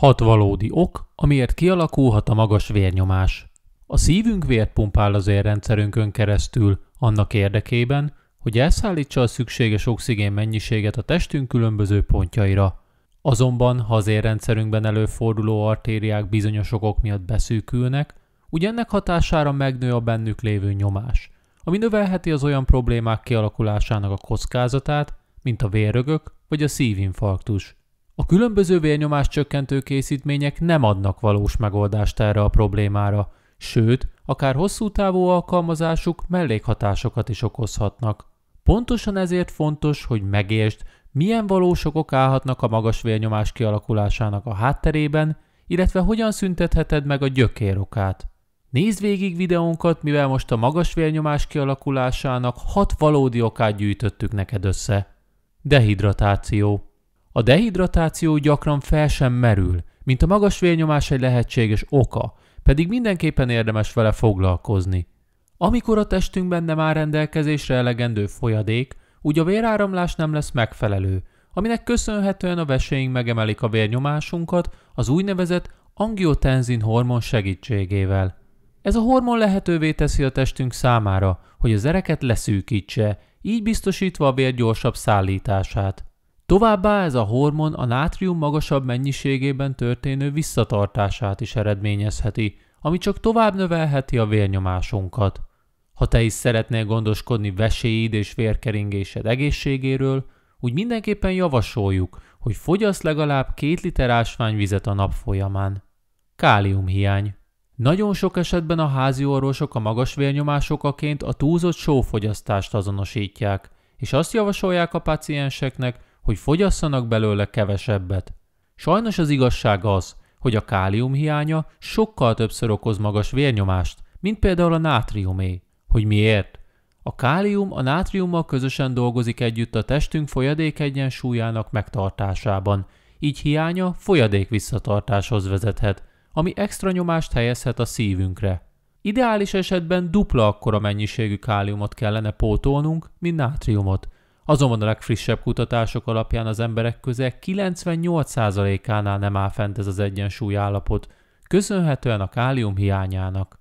Hat valódi ok, amiért kialakulhat a magas vérnyomás. A szívünk vért pumpál az érrendszerünkön keresztül, annak érdekében, hogy elszállítsa a szükséges oxigén mennyiséget a testünk különböző pontjaira. Azonban, ha az érrendszerünkben előforduló artériák bizonyos okok miatt beszűkülnek, ennek hatására megnő a bennük lévő nyomás, ami növelheti az olyan problémák kialakulásának a kockázatát, mint a vérrögök vagy a szívinfarktus. A különböző vérnyomás csökkentő készítmények nem adnak valós megoldást erre a problémára, sőt, akár hosszú távú alkalmazásuk mellékhatásokat is okozhatnak. Pontosan ezért fontos, hogy megértsd, milyen valós okok állhatnak a magas vérnyomás kialakulásának a hátterében, illetve hogyan szüntetheted meg a gyökérokát. Nézd végig videónkat, mivel most a magas vérnyomás kialakulásának hat valódi okát gyűjtöttük neked össze. Dehidratáció a dehidratáció gyakran fel sem merül, mint a magas vérnyomás egy lehetséges oka, pedig mindenképpen érdemes vele foglalkozni. Amikor a testünkben nem áll rendelkezésre elegendő folyadék, úgy a véráramlás nem lesz megfelelő, aminek köszönhetően a veséink megemelik a vérnyomásunkat az úgynevezett angiotenzin hormon segítségével. Ez a hormon lehetővé teszi a testünk számára, hogy az ereket leszűkítse, így biztosítva a vér gyorsabb szállítását. Továbbá ez a hormon a nátrium magasabb mennyiségében történő visszatartását is eredményezheti, ami csak tovább növelheti a vérnyomásunkat. Ha te is szeretnél gondoskodni veséid és vérkeringésed egészségéről, úgy mindenképpen javasoljuk, hogy fogyasz legalább két liter ásványvizet a nap folyamán. Káliumhiány Nagyon sok esetben a házi orvosok a magas vérnyomásokaként a túlzott sófogyasztást azonosítják, és azt javasolják a pacienseknek, hogy fogyasszanak belőle kevesebbet. Sajnos az igazság az, hogy a kálium hiánya sokkal többször okoz magas vérnyomást, mint például a nátriumé. Hogy miért? A kálium a nátriummal közösen dolgozik együtt a testünk egyensúlyának megtartásában, így hiánya folyadék visszatartáshoz vezethet, ami extra nyomást helyezhet a szívünkre. Ideális esetben dupla akkora mennyiségű káliumot kellene pótolnunk, mint nátriumot, Azonban a legfrissebb kutatások alapján az emberek közel 98%-ánál nem áll fent ez az egyensúly állapot, köszönhetően a kálium hiányának.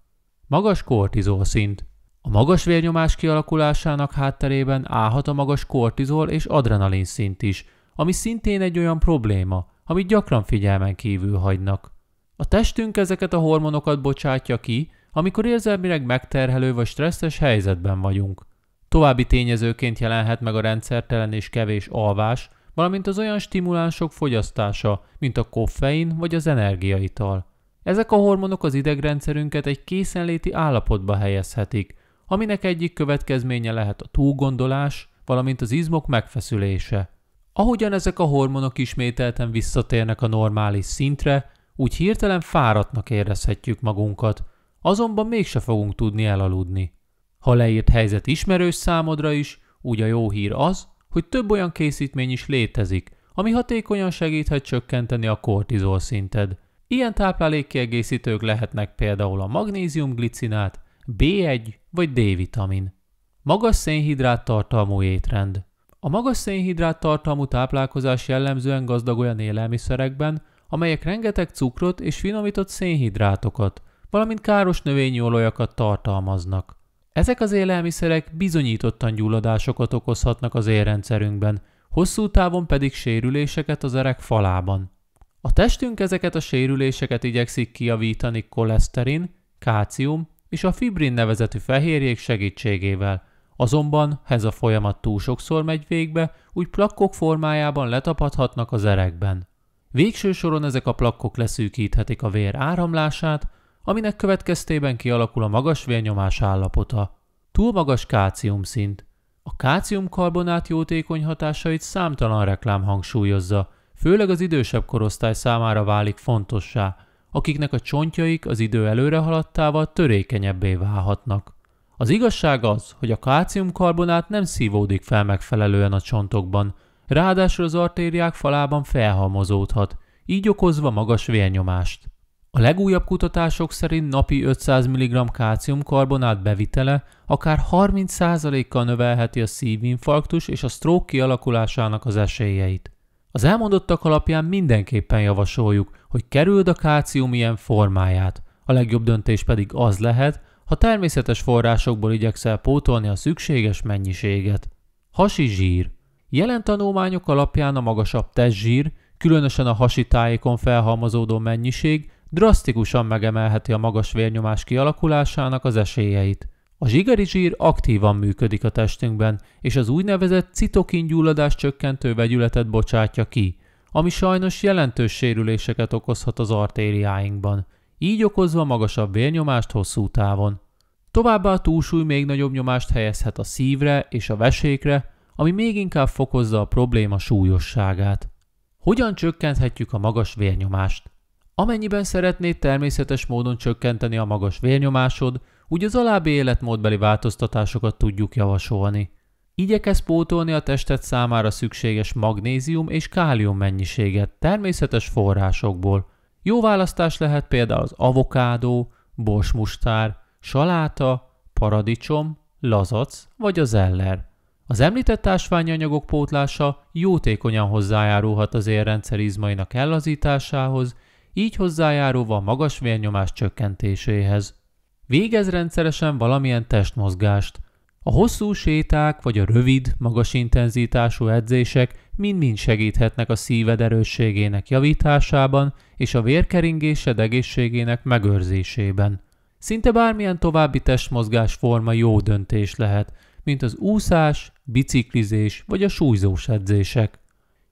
Magas kortizol szint. A magas vérnyomás kialakulásának hátterében állhat a magas kortizol és adrenalin szint is, ami szintén egy olyan probléma, amit gyakran figyelmen kívül hagynak. A testünk ezeket a hormonokat bocsátja ki, amikor érzelmileg megterhelő vagy stresszes helyzetben vagyunk. További tényezőként jelenhet meg a rendszertelen és kevés alvás, valamint az olyan stimulánsok fogyasztása, mint a koffein vagy az energiaital. Ezek a hormonok az idegrendszerünket egy készenléti állapotba helyezhetik, aminek egyik következménye lehet a túlgondolás, valamint az izmok megfeszülése. Ahogyan ezek a hormonok ismételten visszatérnek a normális szintre, úgy hirtelen fáradtnak érezhetjük magunkat, azonban mégse fogunk tudni elaludni. Ha leírt helyzet ismerős számodra is, úgy a jó hír az, hogy több olyan készítmény is létezik, ami hatékonyan segíthet csökkenteni a kortizol szinted. Ilyen táplálékkiegészítők lehetnek például a magnéziumglicinát, B1 vagy D-vitamin. Magas szénhidrát tartalmú étrend A magas szénhidrát tartalmú táplálkozás jellemzően gazdag olyan élelmiszerekben, amelyek rengeteg cukrot és finomított szénhidrátokat, valamint káros növényi olajakat tartalmaznak. Ezek az élelmiszerek bizonyítottan gyulladásokat okozhatnak az érrendszerünkben, hosszú távon pedig sérüléseket az erek falában. A testünk ezeket a sérüléseket igyekszik kiavítani koleszterin, kácium és a fibrin nevezetű fehérjék segítségével. Azonban, ha ez a folyamat túl sokszor megy végbe, úgy plakkok formájában letapadhatnak az erekben. Végső soron ezek a plakkok leszűkíthetik a vér áramlását, aminek következtében kialakul a magas vérnyomás állapota. Túl magas szint. A karbonát jótékony hatásait számtalan reklám hangsúlyozza, főleg az idősebb korosztály számára válik fontossá, akiknek a csontjaik az idő előre haladtával törékenyebbé válhatnak. Az igazság az, hogy a káciumkarbonát nem szívódik fel megfelelően a csontokban, ráadásul az artériák falában felhalmozódhat, így okozva magas vérnyomást. A legújabb kutatások szerint napi 500 mg kálciumkarbonát bevitele akár 30%-kal növelheti a szívinfarktus és a stroke kialakulásának az esélyeit. Az elmondottak alapján mindenképpen javasoljuk, hogy kerüld a kálcium ilyen formáját. A legjobb döntés pedig az lehet, ha természetes forrásokból igyekszel pótolni a szükséges mennyiséget. Hasi zsír Jelen tanulmányok alapján a magasabb testzsír, különösen a hasi tájékon felhalmozódó mennyiség drasztikusan megemelheti a magas vérnyomás kialakulásának az esélyeit. A zsigeri zsír aktívan működik a testünkben, és az úgynevezett citokin gyulladás csökkentő vegyületet bocsátja ki, ami sajnos jelentős sérüléseket okozhat az artériáinkban, így okozva magasabb vérnyomást hosszú távon. Továbbá a túlsúly még nagyobb nyomást helyezhet a szívre és a vesékre, ami még inkább fokozza a probléma súlyosságát. Hogyan csökkenthetjük a magas vérnyomást? Amennyiben szeretnéd természetes módon csökkenteni a magas vérnyomásod, úgy az alábbi életmódbeli változtatásokat tudjuk javasolni. Igyekez pótolni a tested számára szükséges magnézium és kálium mennyiséget természetes forrásokból. Jó választás lehet például az avokádó, borsmustár, saláta, paradicsom, lazac vagy az eller. Az említett ásványanyagok pótlása jótékonyan hozzájárulhat az érrendszer izmainak ellazításához így hozzájárulva a magas vérnyomás csökkentéséhez. Végez rendszeresen valamilyen testmozgást. A hosszú séták vagy a rövid, magas intenzitású edzések mind-mind segíthetnek a szíved erősségének javításában és a vérkeringésed egészségének megőrzésében. Szinte bármilyen további testmozgás forma jó döntés lehet, mint az úszás, biciklizés vagy a súlyzós edzések.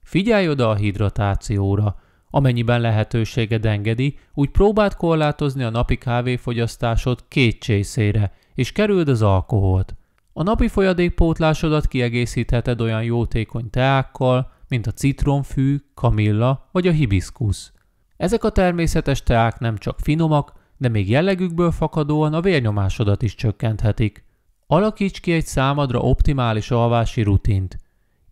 Figyelj oda a hidratációra – Amennyiben lehetőséged engedi, úgy próbáld korlátozni a napi kávéfogyasztásod két csészére, és kerüld az alkoholt. A napi folyadékpótlásodat kiegészítheted olyan jótékony teákkal, mint a citromfű, kamilla vagy a hibiszkusz. Ezek a természetes teák nem csak finomak, de még jellegükből fakadóan a vérnyomásodat is csökkenthetik. Alakíts ki egy számadra optimális alvási rutint –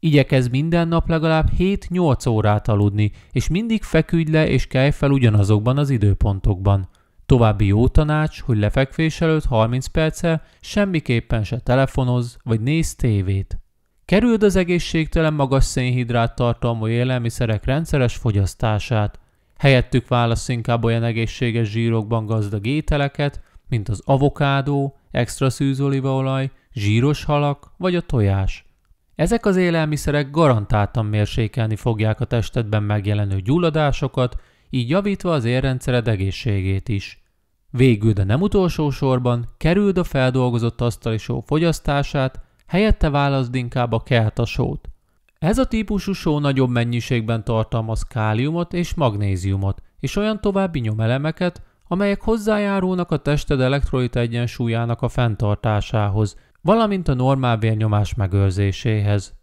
Igyekezz minden nap legalább 7-8 órát aludni, és mindig feküdj le és kelj fel ugyanazokban az időpontokban. További jó tanács, hogy lefekvés előtt 30 perccel semmiképpen se telefonoz vagy néz tévét. Kerüld az egészségtelen magas szénhidrát tartalmú élelmiszerek rendszeres fogyasztását. Helyettük válasz inkább olyan egészséges zsírokban gazdag ételeket, mint az avokádó, extra szűzolívaolaj, zsíros halak vagy a tojás. Ezek az élelmiszerek garantáltan mérsékelni fogják a testedben megjelenő gyulladásokat, így javítva az érrendszered egészségét is. Végül, de nem utolsó sorban, kerüld a feldolgozott asztali só fogyasztását, helyette válaszd inkább a keltasót. Ez a típusú só nagyobb mennyiségben tartalmaz káliumot és magnéziumot, és olyan további nyomelemeket, amelyek hozzájárulnak a tested elektrolit egyensúlyának a fenntartásához, valamint a normál vérnyomás megőrzéséhez.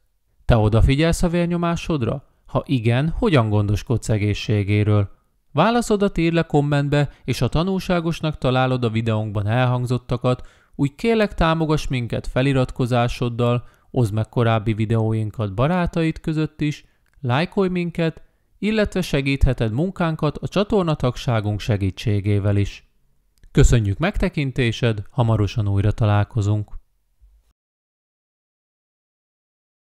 Te odafigyelsz a vérnyomásodra? Ha igen, hogyan gondoskodsz egészségéről? Válaszodat írd le kommentbe, és ha tanulságosnak találod a videónkban elhangzottakat, úgy kérlek támogass minket feliratkozásoddal, oszd meg korábbi videóinkat barátaid között is, lájkolj minket, illetve segítheted munkánkat a csatornatagságunk segítségével is. Köszönjük megtekintésed, hamarosan újra találkozunk!